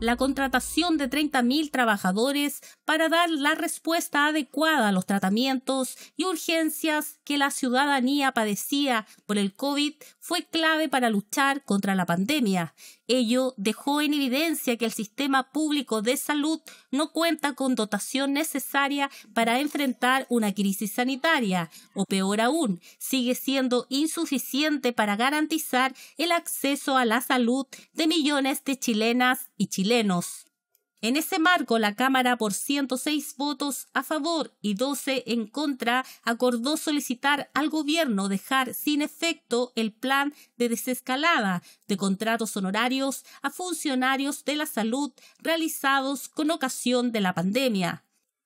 la contratación de 30.000 trabajadores para dar la respuesta adecuada a los tratamientos y urgencias que la ciudadanía padecía por el COVID fue clave para luchar contra la pandemia. Ello dejó en evidencia que el sistema público de salud no cuenta con dotación necesaria para enfrentar una crisis sanitaria, o peor aún, sigue siendo insuficiente para garantizar el acceso a la salud de millones de chilenas y chilenos en ese marco, la Cámara, por 106 votos a favor y 12 en contra, acordó solicitar al gobierno dejar sin efecto el plan de desescalada de contratos honorarios a funcionarios de la salud realizados con ocasión de la pandemia.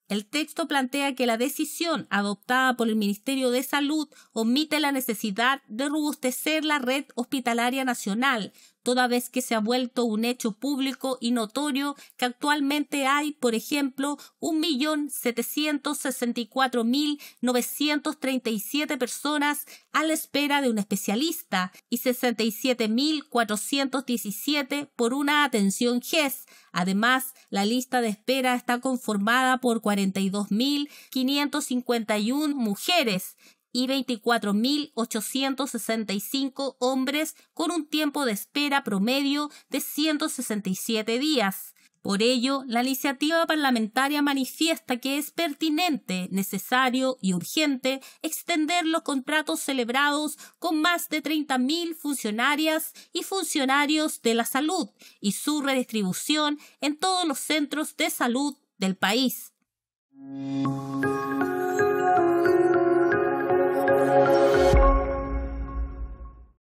El texto plantea que la decisión adoptada por el Ministerio de Salud omite la necesidad de robustecer la red hospitalaria nacional, toda vez que se ha vuelto un hecho público y notorio que actualmente hay, por ejemplo, 1.764.937 personas a la espera de un especialista y 67.417 por una atención GES. Además, la lista de espera está conformada por 42.551 mujeres y 24.865 hombres con un tiempo de espera promedio de 167 días. Por ello, la iniciativa parlamentaria manifiesta que es pertinente, necesario y urgente extender los contratos celebrados con más de 30.000 funcionarias y funcionarios de la salud y su redistribución en todos los centros de salud del país.